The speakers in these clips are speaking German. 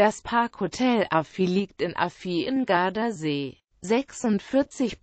Das Parkhotel Affi liegt in Affi in Gardasee. 46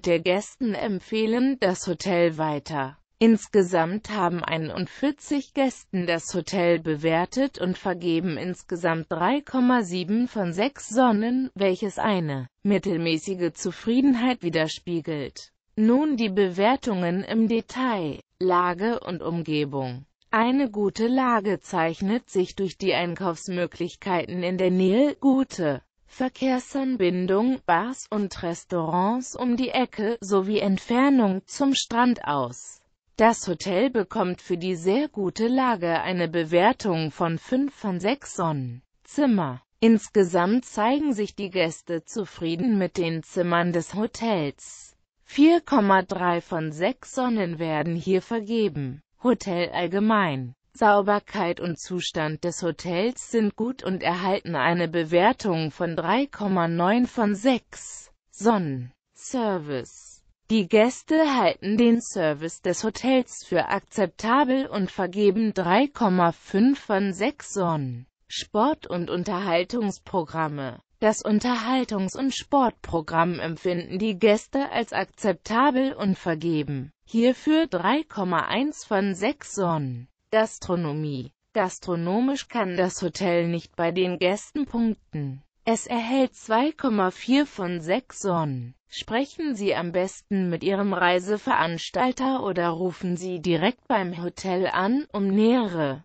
der Gästen empfehlen das Hotel weiter. Insgesamt haben 41 Gästen das Hotel bewertet und vergeben insgesamt 3,7 von 6 Sonnen, welches eine mittelmäßige Zufriedenheit widerspiegelt. Nun die Bewertungen im Detail, Lage und Umgebung. Eine gute Lage zeichnet sich durch die Einkaufsmöglichkeiten in der Nähe, gute Verkehrsanbindung, Bars und Restaurants um die Ecke sowie Entfernung zum Strand aus. Das Hotel bekommt für die sehr gute Lage eine Bewertung von 5 von 6 Sonnenzimmer. Insgesamt zeigen sich die Gäste zufrieden mit den Zimmern des Hotels. 4,3 von 6 Sonnen werden hier vergeben. Hotel allgemein. Sauberkeit und Zustand des Hotels sind gut und erhalten eine Bewertung von 3,9 von 6. Sonnen. Service. Die Gäste halten den Service des Hotels für akzeptabel und vergeben 3,5 von 6 Sonnen. Sport- und Unterhaltungsprogramme. Das Unterhaltungs- und Sportprogramm empfinden die Gäste als akzeptabel und vergeben. Hierfür 3,1 von 6 Sonnen. Gastronomie. Gastronomisch kann das Hotel nicht bei den Gästen punkten. Es erhält 2,4 von 6 Sonnen. Sprechen Sie am besten mit Ihrem Reiseveranstalter oder rufen Sie direkt beim Hotel an, um nähere